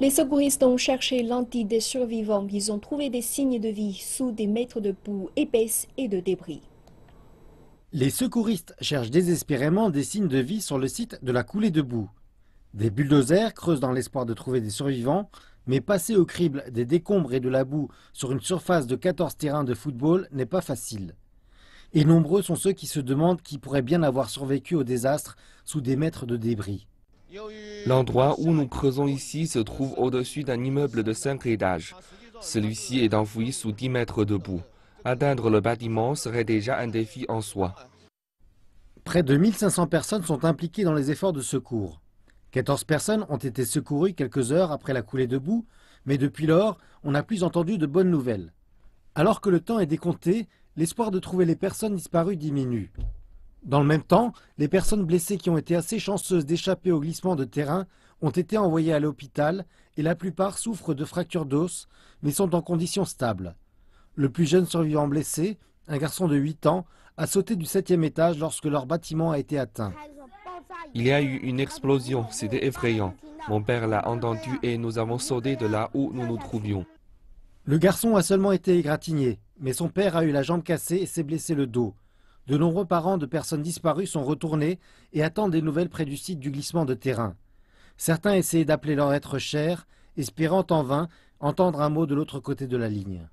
Les secouristes ont cherché l'antide des survivants. Ils ont trouvé des signes de vie sous des mètres de boue épaisse et de débris. Les secouristes cherchent désespérément des signes de vie sur le site de la coulée de boue. Des bulldozers creusent dans l'espoir de trouver des survivants, mais passer au crible des décombres et de la boue sur une surface de 14 terrains de football n'est pas facile. Et nombreux sont ceux qui se demandent qui pourrait bien avoir survécu au désastre sous des mètres de débris. L'endroit où nous creusons ici se trouve au-dessus d'un immeuble de 5 étages. Celui-ci est enfoui sous 10 mètres de boue. Atteindre le bâtiment serait déjà un défi en soi. Près de 1500 personnes sont impliquées dans les efforts de secours. 14 personnes ont été secourues quelques heures après la coulée de boue, mais depuis lors, on n'a plus entendu de bonnes nouvelles. Alors que le temps est décompté, l'espoir de trouver les personnes disparues diminue. Dans le même temps, les personnes blessées qui ont été assez chanceuses d'échapper au glissement de terrain ont été envoyées à l'hôpital et la plupart souffrent de fractures d'os, mais sont en condition stable. Le plus jeune survivant blessé, un garçon de 8 ans, a sauté du septième étage lorsque leur bâtiment a été atteint. Il y a eu une explosion, c'était effrayant. Mon père l'a entendu et nous avons sauté de là où nous nous trouvions. Le garçon a seulement été égratigné, mais son père a eu la jambe cassée et s'est blessé le dos. De nombreux parents de personnes disparues sont retournés et attendent des nouvelles près du site du glissement de terrain. Certains essayaient d'appeler leur être cher, espérant en vain entendre un mot de l'autre côté de la ligne.